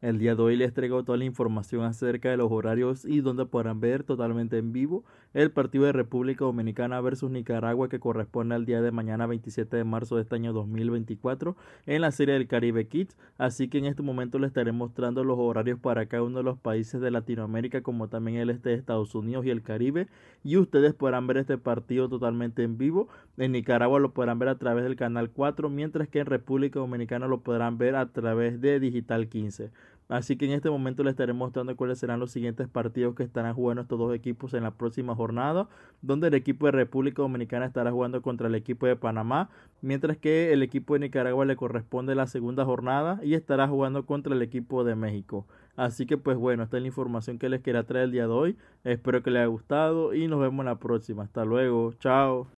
El día de hoy les traigo toda la información acerca de los horarios y donde podrán ver totalmente en vivo el partido de República Dominicana versus Nicaragua que corresponde al día de mañana 27 de marzo de este año 2024 en la serie del Caribe Kids. Así que en este momento les estaré mostrando los horarios para cada uno de los países de Latinoamérica como también el este de Estados Unidos y el Caribe. Y ustedes podrán ver este partido totalmente en vivo. En Nicaragua lo podrán ver a través del canal 4 mientras que en República Dominicana lo podrán ver a través de Digital 15. Así que en este momento les estaré mostrando cuáles serán los siguientes partidos que estarán jugando estos dos equipos en la próxima jornada, donde el equipo de República Dominicana estará jugando contra el equipo de Panamá, mientras que el equipo de Nicaragua le corresponde la segunda jornada y estará jugando contra el equipo de México. Así que pues bueno, esta es la información que les quería traer el día de hoy. Espero que les haya gustado y nos vemos en la próxima. Hasta luego, chao.